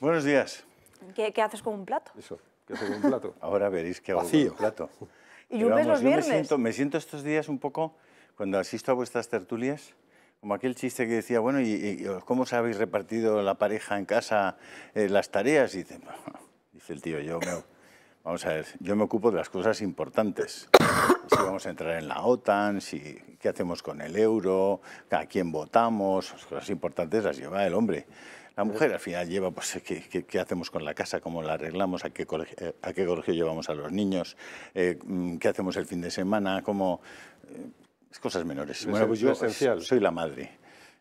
Buenos días. ¿Qué, haces con un plato? Eso, ¿qué haces con un plato? Ahora veréis qué hago Vacío. con un plato. y un los viernes. Me siento, estos días un poco, cuando asisto a vuestras tertulias, como aquel chiste que decía, bueno, ¿y, cómo os habéis repartido la pareja en casa eh, las tareas? dice, el tío, yo me, vamos a ver, yo me ocupo de las cosas importantes si vamos a entrar en la OTAN, si, qué hacemos con el euro, a quién votamos, las cosas importantes las lleva el hombre. La mujer al final lleva, pues, ¿qué, hacemos con la casa? ¿Cómo la arreglamos? ¿A qué colegio, eh, a qué colegio llevamos a los niños? Eh, mm, ¿Qué hacemos el fin de semana? ¿Cómo...? Eh, cosas menores. Bueno, pues yo soy la madre.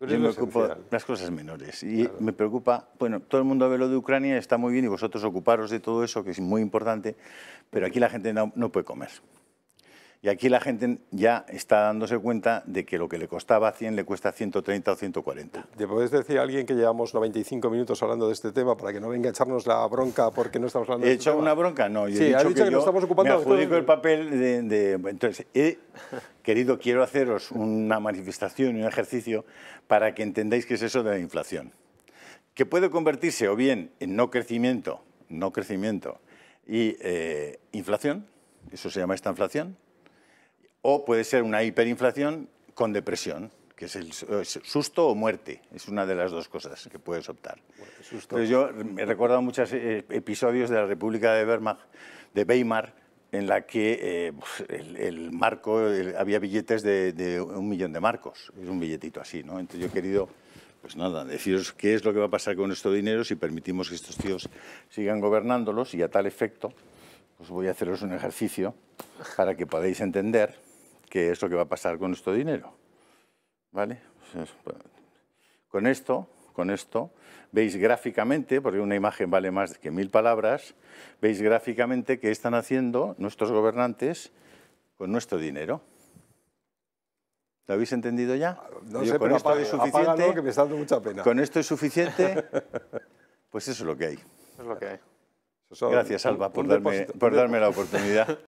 Yo me ocupo de las cosas menores y me preocupa, bueno, todo el mundo ve lo de Ucrania, está muy bien y vosotros ocuparos de todo eso, que es muy importante, pero aquí la gente no puede comer. Y aquí la gente ya está dándose cuenta de que lo que le costaba 100 le cuesta 130 o 140. ¿Te puedes decir a alguien que llevamos 95 minutos hablando de este tema para que no venga a echarnos la bronca porque no estamos hablando de este hecho una bronca? No, sí, he dicho, que, yo estamos ocupando me adjudico el papel de... entonces, querido, quiero haceros una manifestación y un ejercicio para que entendáis qué es eso de la inflación. Que puede convertirse o bien en no crecimiento, no crecimiento y eh, inflación, eso se llama esta inflación, o puede ser una hiperinflación con depresión, que es el eh, susto o muerte, es una de las dos cosas que puedes optar. yo he recordado muchos eh, episodios de la República de Weimar, de Weimar en la que eh, el, marco, había billetes de, un millón de marcos, es un billetito así, ¿no? Entonces yo he querido, pues nada, deciros qué es lo que va a pasar con nuestro dinero si permitimos que estos tíos sigan gobernándolos y a tal efecto, os pues voy a haceros un ejercicio para que podáis entender qué es lo que va a pasar con nuestro dinero. ¿Vale? Con esto, con esto, veis gráficamente, porque una imagen vale más que mil palabras, veis gráficamente qué están haciendo nuestros gobernantes con nuestro dinero. ¿Lo habéis entendido ya? No sé, con esto es suficiente. que me está dando mucha pena. Con esto es suficiente. Pues eso es lo que hay. Es lo que hay. Gracias, Alba, por darme, por darme la oportunidad.